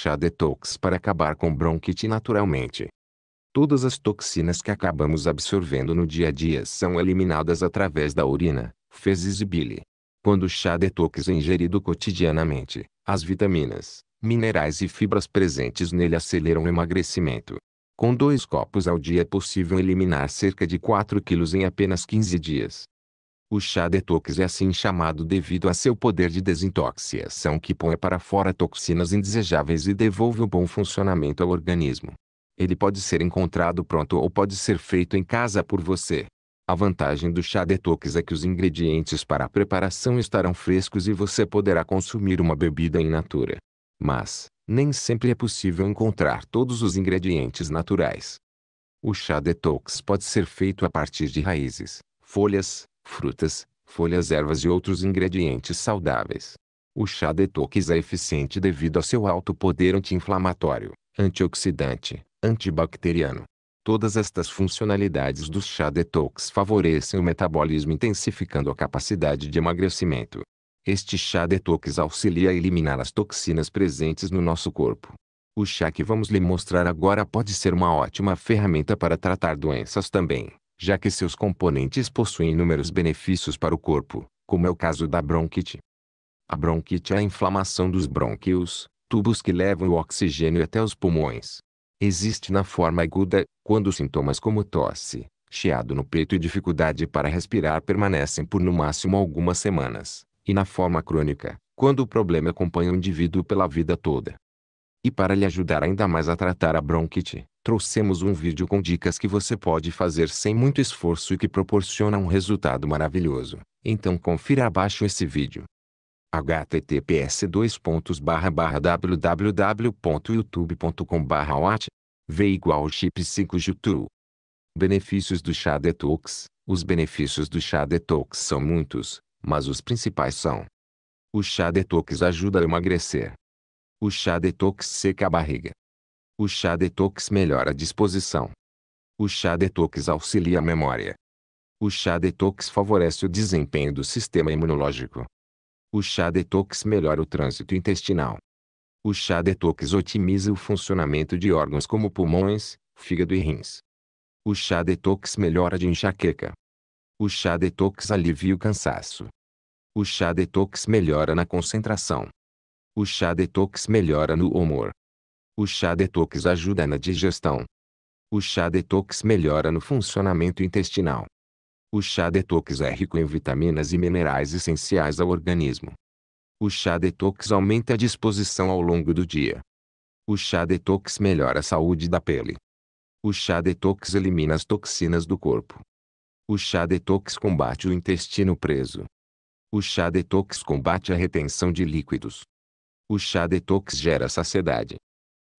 Chá detox para acabar com bronquite naturalmente. Todas as toxinas que acabamos absorvendo no dia a dia são eliminadas através da urina, fezes e bile. Quando o chá detox é ingerido cotidianamente, as vitaminas, minerais e fibras presentes nele aceleram o emagrecimento. Com dois copos ao dia é possível eliminar cerca de 4 quilos em apenas 15 dias. O chá detox é assim chamado devido a seu poder de desintoxicação que põe para fora toxinas indesejáveis e devolve o um bom funcionamento ao organismo. Ele pode ser encontrado pronto ou pode ser feito em casa por você. A vantagem do chá detox é que os ingredientes para a preparação estarão frescos e você poderá consumir uma bebida in natura. Mas, nem sempre é possível encontrar todos os ingredientes naturais. O chá detox pode ser feito a partir de raízes, folhas, frutas, folhas ervas e outros ingredientes saudáveis. O chá detox é eficiente devido a seu alto poder anti-inflamatório, antioxidante, antibacteriano. Todas estas funcionalidades do chá detox favorecem o metabolismo intensificando a capacidade de emagrecimento. Este chá detox auxilia a eliminar as toxinas presentes no nosso corpo. O chá que vamos lhe mostrar agora pode ser uma ótima ferramenta para tratar doenças também, já que seus componentes possuem inúmeros benefícios para o corpo, como é o caso da bronquite. A bronquite é a inflamação dos brônquios, tubos que levam o oxigênio até os pulmões. Existe na forma aguda, quando sintomas como tosse, chiado no peito e dificuldade para respirar permanecem por no máximo algumas semanas, e na forma crônica, quando o problema acompanha o indivíduo pela vida toda. E para lhe ajudar ainda mais a tratar a bronquite, trouxemos um vídeo com dicas que você pode fazer sem muito esforço e que proporciona um resultado maravilhoso. Então confira abaixo esse vídeo. https wwwyoutubecom V igual chip 5 Jutu. Benefícios do chá detox. Os benefícios do chá detox são muitos, mas os principais são: O chá detox ajuda a emagrecer o chá detox seca a barriga. O chá detox melhora a disposição. O chá detox auxilia a memória. O chá detox favorece o desempenho do sistema imunológico. O chá detox melhora o trânsito intestinal. O chá detox otimiza o funcionamento de órgãos como pulmões, fígado e rins. O chá detox melhora de enxaqueca. O chá detox alivia o cansaço. O chá detox melhora na concentração. O chá detox melhora no humor. O chá detox ajuda na digestão. O chá detox melhora no funcionamento intestinal. O chá detox é rico em vitaminas e minerais essenciais ao organismo. O chá detox aumenta a disposição ao longo do dia. O chá detox melhora a saúde da pele. O chá detox elimina as toxinas do corpo. O chá detox combate o intestino preso. O chá detox combate a retenção de líquidos. O chá detox gera saciedade.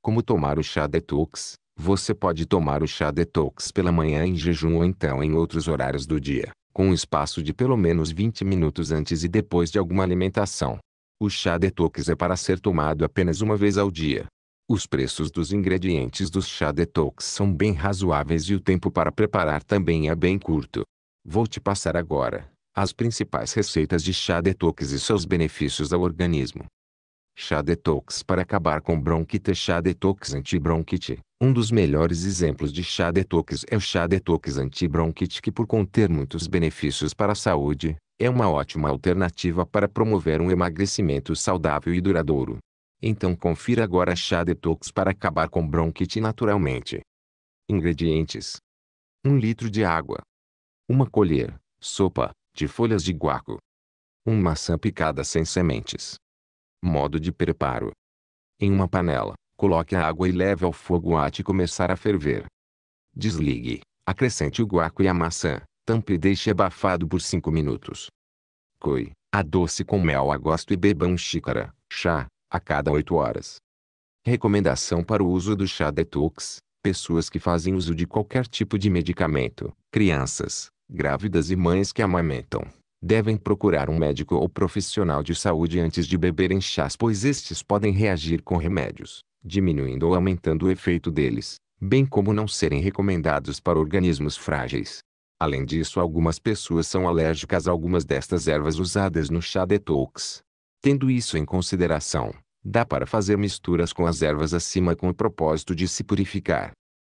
Como tomar o chá detox? Você pode tomar o chá detox pela manhã em jejum ou então em outros horários do dia, com um espaço de pelo menos 20 minutos antes e depois de alguma alimentação. O chá detox é para ser tomado apenas uma vez ao dia. Os preços dos ingredientes do chá detox são bem razoáveis e o tempo para preparar também é bem curto. Vou te passar agora as principais receitas de chá detox e seus benefícios ao organismo. Chá detox para acabar com bronquite Chá detox antibronquite. Um dos melhores exemplos de chá detox é o chá detox antibronquite que por conter muitos benefícios para a saúde, é uma ótima alternativa para promover um emagrecimento saudável e duradouro. Então confira agora chá detox para acabar com bronquite naturalmente. Ingredientes: 1 litro de água, uma colher, sopa, de folhas de guaco, uma maçã picada sem sementes, Modo de preparo. Em uma panela, coloque a água e leve ao fogo até começar a ferver. Desligue, acrescente o guaco e a maçã, tampe e deixe abafado por 5 minutos. a doce com mel a gosto e beba um xícara, chá, a cada 8 horas. Recomendação para o uso do chá detox, pessoas que fazem uso de qualquer tipo de medicamento, crianças, grávidas e mães que amamentam, devem procurar um médico ou profissional de saúde antes de beberem chás, pois estes podem reagir com remédios, diminuindo ou aumentando o efeito deles, bem como não serem recomendados para organismos frágeis. Além disso, algumas pessoas são alérgicas a algumas destas ervas usadas no chá detox. Tendo isso em consideração, dá para fazer misturas com as ervas acima com o propósito de se purificar,